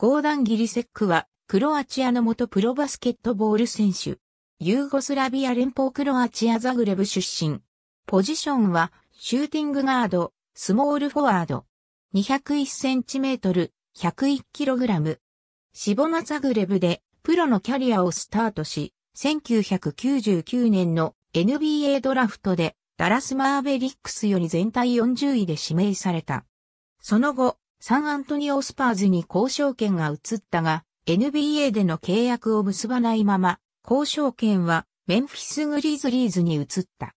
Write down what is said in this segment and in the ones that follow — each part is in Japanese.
ゴーダン・ギリセックは、クロアチアの元プロバスケットボール選手。ユーゴスラビア連邦クロアチアザグレブ出身。ポジションは、シューティングガード、スモールフォワード。2 0 1トル、1 0 1ラム。シボナザグレブで、プロのキャリアをスタートし、1999年の NBA ドラフトで、ダラス・マーベリックスより全体40位で指名された。その後、サンアントニオスパーズに交渉権が移ったが、NBA での契約を結ばないまま、交渉権はメンフィスグリズリーズに移った。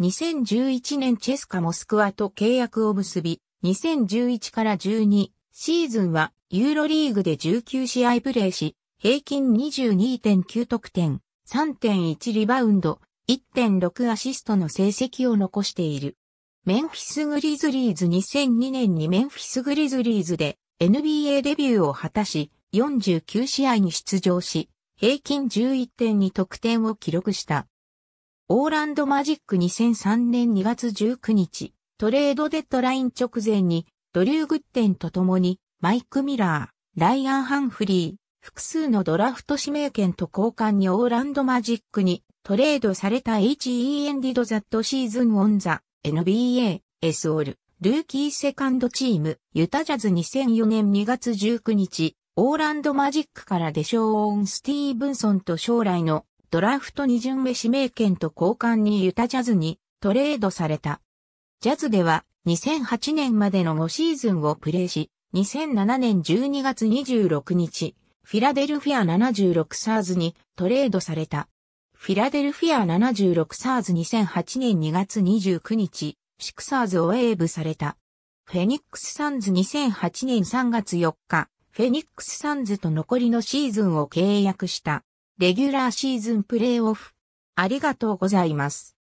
2011年チェスカモスクワと契約を結び、2011から12シーズンはユーロリーグで19試合プレーし、平均22.9得点、3.1リバウンド、1.6アシストの成績を残している。メンフィスグリズリーズ2002年にメンフィスグリズリーズで NBA デビューを果たし、49試合に出場し、平均1 1に得点を記録した。オーランドマジック2003年2月19日、トレードデッドライン直前に、ドリュー・グッテンと共に、マイク・ミラー、ライアン・ハンフリー、複数のドラフト指名権と交換にオーランドマジックにトレードされた HE エンザシーズンオンザ NBA、S オール、ルーキーセカンドチーム、ユタジャズ2004年2月19日、オーランドマジックからデショーン・スティーブンソンと将来のドラフト2巡目指名権と交換にユタジャズにトレードされた。ジャズでは2008年までの5シーズンをプレーし、2007年12月26日、フィラデルフィア76サーズにトレードされた。フィラデルフィア76サーズ2008年2月29日、シクサーズをウェーブされた。フェニックスサンズ2008年3月4日、フェニックスサンズと残りのシーズンを契約した。レギュラーシーズンプレイオフ。ありがとうございます。